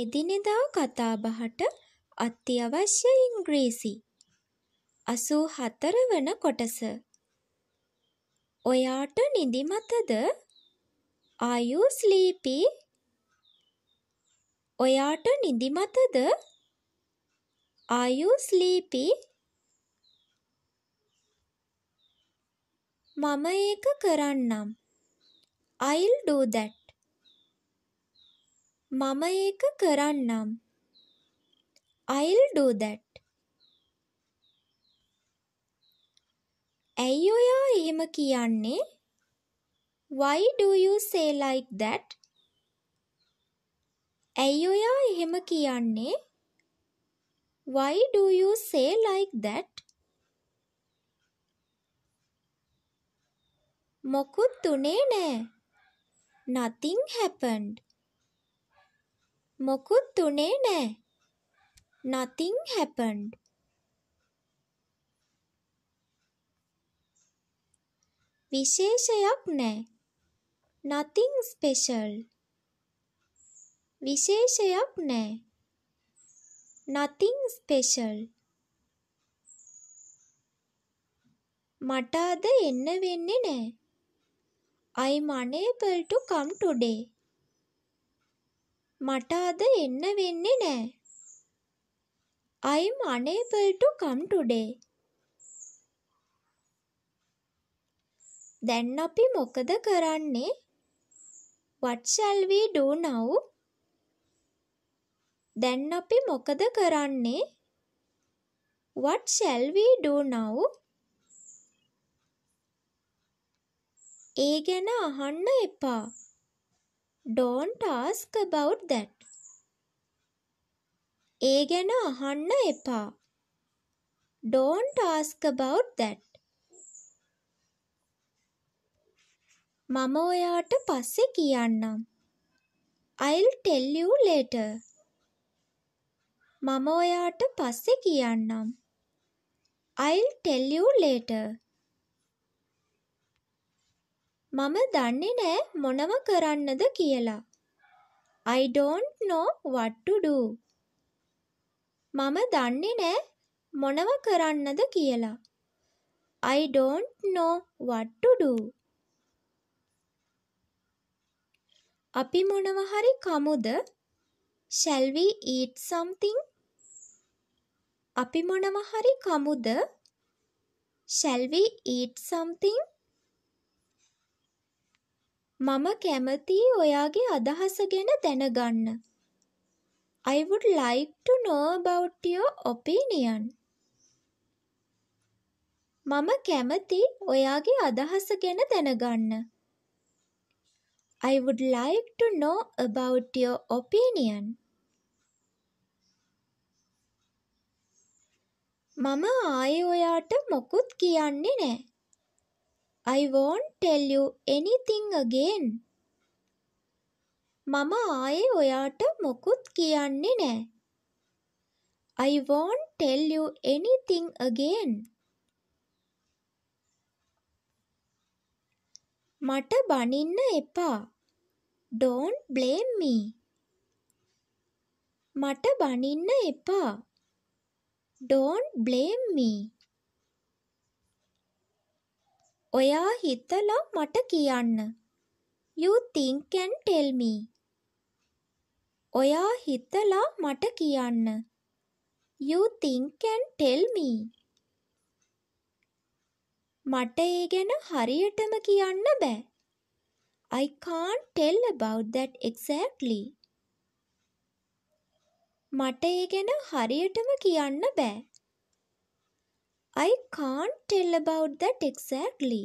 එදිනෙදා කතාබහට අත්‍යවශ්‍ය ඉංග්‍රීසි අසූ හතර වන කොටස ඔයාට නිදිමතද ආයු ස්ලීපි ඔයාට නිදිමතද ආයු ස්ලීපි මම ඒක කරන්නම් I'll do that මම ඒක කරන්නම්. I'll do that. ඇයි ඔයා එහෙම කියන්නේ? Why do you say like that? ඇයි ඔයා එහෙම කියන්නේ? Why do you say like that? මොකුත් උනේ නෑ. Nothing happened. මොකුත් උනේ නෑ. nothing happened. විශේෂයක් නෑ. nothing special. විශේෂයක් නෑ. nothing special. මට අද එන්න වෙන්නේ නෑ. I'm unable to come today. මට අද එන්න වෙන්නේ නෑ. I'm unable to come today. දැන් අපි මොකද කරන්නේ? What shall we do now? දැන් අපි මොකද කරන්නේ? What shall we do now? ඒ ගැන අහන්න එපා. Don't ask about that. ඒ ගැන අහන්න එපා. Don't ask about that. මම ඔයාට පස්සේ කියන්නම්. I'll tell you later. මම ඔයාට පස්සේ කියන්නම්. I'll tell you later. මම දන්නේ නෑ මොනව කරන්නද කියලා. I don't know what to do. මම දන්නේ නෑ මොනව කරන්නද කියලා. I don't know what to do. අපි මොනව හරි කමුද? Shall we eat something? අපි මොනව හරි කමුද? Shall we eat something? මම කැමතියි ඔයාගේ අදහස ගැන දැනගන්න. I would like to know about your opinion. මම කැමති ඔයාගේ අදහස ගැන දැනගන්න. I would like to know about your opinion. මම ආයේ ඔයාට මොකුත් කියන්නේ නැහැ. I won't tell you anything again. මම ආයේ ඔයාට මොකුත් කියන්නේ නෑ. I won't tell you anything again. මට බනින්න එපා. Don't blame me. මට බනින්න එපා. Don't blame me. ඔයා හිතලා මට කියන්න. You think and tell me. ඔයා හිතලා මට කියන්න. You think and tell me. මට ඒ ගැන හරියටම කියන්න බෑ. I can't tell about that exactly. මට ඒ ගැන හරියටම කියන්න බෑ. I can't tell about that exactly.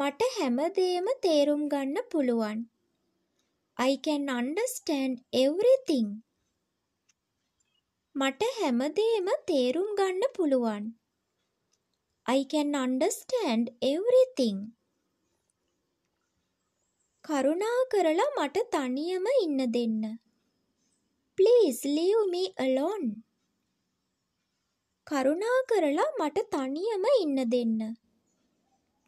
මට හැමදේම තේරුම් ගන්න පුළුවන්. I can understand everything. මට හැමදේම තේරුම් ගන්න පුළුවන්. I can understand everything. කරුණා කරලා මට තනියම ඉන්න දෙන්න. Please leave me alone. කරුණා කරලා මට තනියම ඉන්න දෙන්න.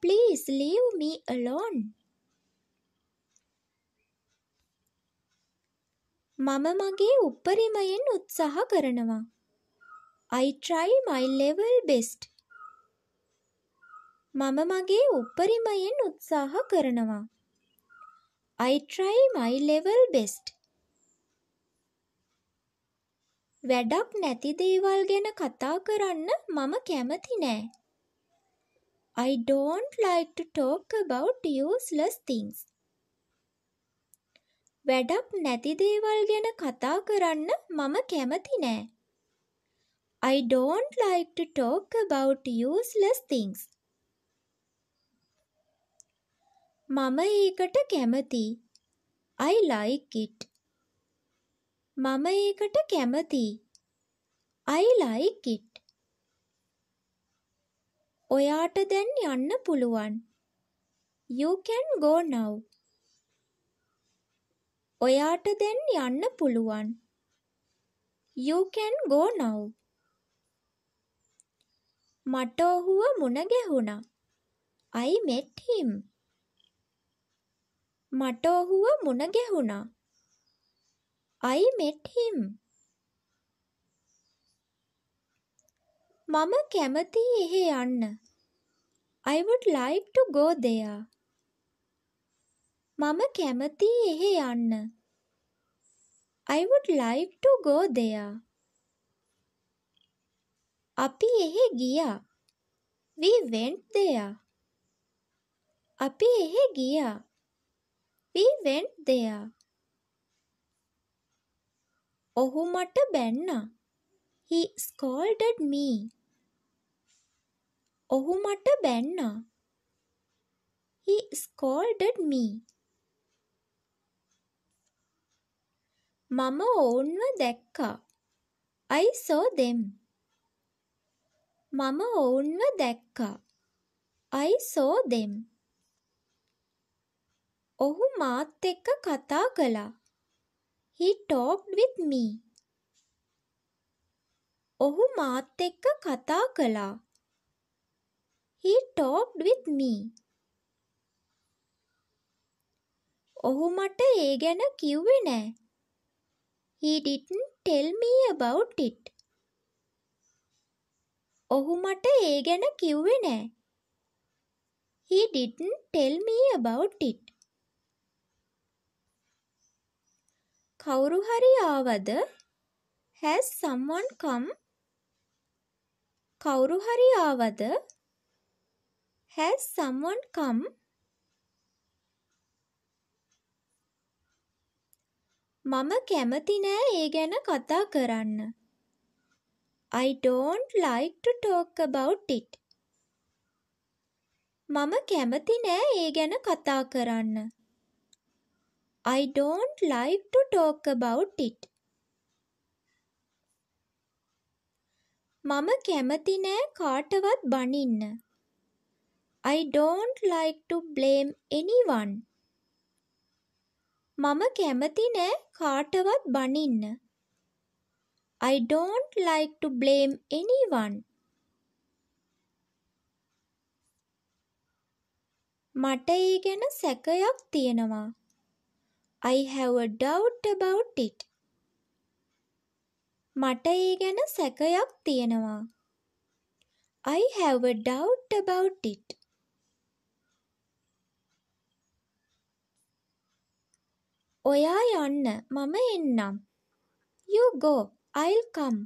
Please leave me alone. මම මගේ උපරිමයෙන් උත්සාහ කරනවා. I try my level best. මම මගේ උපරිමයෙන් උත්සාහ කරනවා. I try my level best. වැඩක් නැති දේවල් ගැන කතා කරන්න මම කැමති නෑ. I don't like to talk about useless things. වැඩක් නැති දේවල් ගැන කතා කරන්න මම කැමති නෑ. I don't like to talk about useless things. මම ඒකට කැමති. I like it. මම ඒකට කැමතියි. I like it. ඔයාට දැන් යන්න පුළුවන්. You can go now. ඔයාට දැන් යන්න පුළුවන්. You can go now. මට ඔහුව මුණ ගැහුණා. I met him. මට ඔහුව මුණ ගැහුණා. I met him. Mama කැමතියි එහෙ anna. I would like to go there. Mama කැමතියි එහෙ anna. I would like to go there. Api එහෙ ගියා. We went there. Api එහෙ ගියා. We went there. ඔහු මට බැන්නා. He scolded me. ඔහු මට බැන්නා. He scolded me. මම ඔවුන්ව දැක්කා. I saw them. මම ඔවුන්ව දැක්කා. I saw them. ඔහු මාත් එක්ක කතා කළා. he talked with me. ඔහු මාත් එක්ක කතා කළා. He talked with me. ඔහු මට ඒ ගැන කිව්වේ නෑ. He didn't tell me about it. ඔහු මට ඒ ගැන කිව්වේ නෑ. He didn't tell me about it. කවුරු හරි ආවද? Has someone come? කවුරු හරි ආවද? Has someone come? මම කැමති නෑ ඒ ගැන කතා කරන්න. I don't like to talk about it. මම කැමති නෑ ඒ ගැන කතා කරන්න. I don't like to talk about it. මම කැමති නෑ කාටවත් බනින්න. I don't like to blame anyone. මම කැමති නෑ කාටවත් බනින්න. I don't like to blame anyone. මට ඒ ගැන සැකයක් තියෙනවා. I have a doubt about it. මට ඒ ගැන සැකයක් තියෙනවා. I have a doubt about it. ඔයා යන්න මම එන්නම්. You go, I'll come.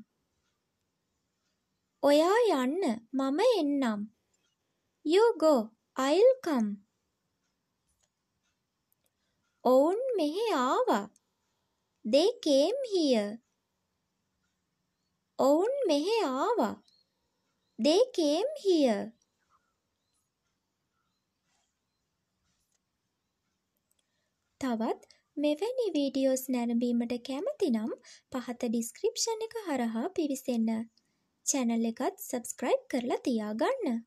ඔයා යන්න මම එන්නම්. You go, I'll come. ඔවුන් මෙහි ආවා. They came here. ඔවුන් මෙහි ආවා. They came here. තවත් මෙවැනි වීඩියෝස් නැරඹීමට කැමතිනම් පහත ඩිස්ක්‍රිප්ෂන් එක හරහා පිවිසෙන්න. channel එකත් subscribe කරලා තියාගන්න.